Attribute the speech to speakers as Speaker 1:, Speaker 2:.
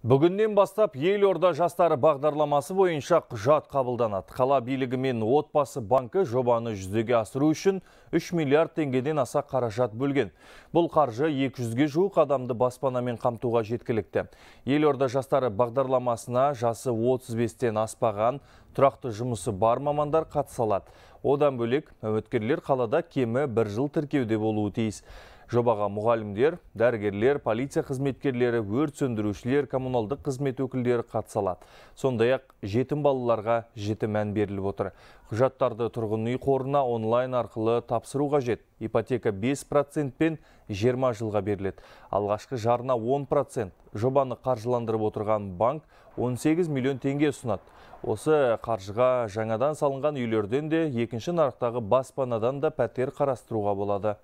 Speaker 1: Бүгіннен бастап ел орда жастары бағдарламасы бойынша құжат қабылданады. Қала билігі мен отбасы банкі жобаны жүзеге асыру үшін 3 миллиард теңгеден аса қаражат бөлген. Бұл қаржы 200-ге жуық адамды баспанамен қамтуға жеткілікті. орда жастары бағдарламасына жасы 35-тен аспаған тұрақты жұмысы бар мамандар қатысалады. Одан бөлек өткерлер қалада кемі бір жыл тіркеуде болуы тиіс. Жобаға мұғалімдер, дәргерлер, полиция қызметкерлері, өрт сөндірушілер, коммуналдық қызмет өкілдері қатысалады. Сондай-ақ жетім балаларға жеті мән беріліп отыр. Құжаттарды тұрғын үй қорына онлайн арқылы тапсыруға жет. Ипотека 5% пен 20 жылға беріледі. Алғашқы жарна 10%. Жобаны қаржыландырып отырған банк 18 миллион теңге ұсынады. Осы қаржыға жаңадан салынған үйлерден де екінші нарықтағы баспанадан да пәтер қарастыруға болады.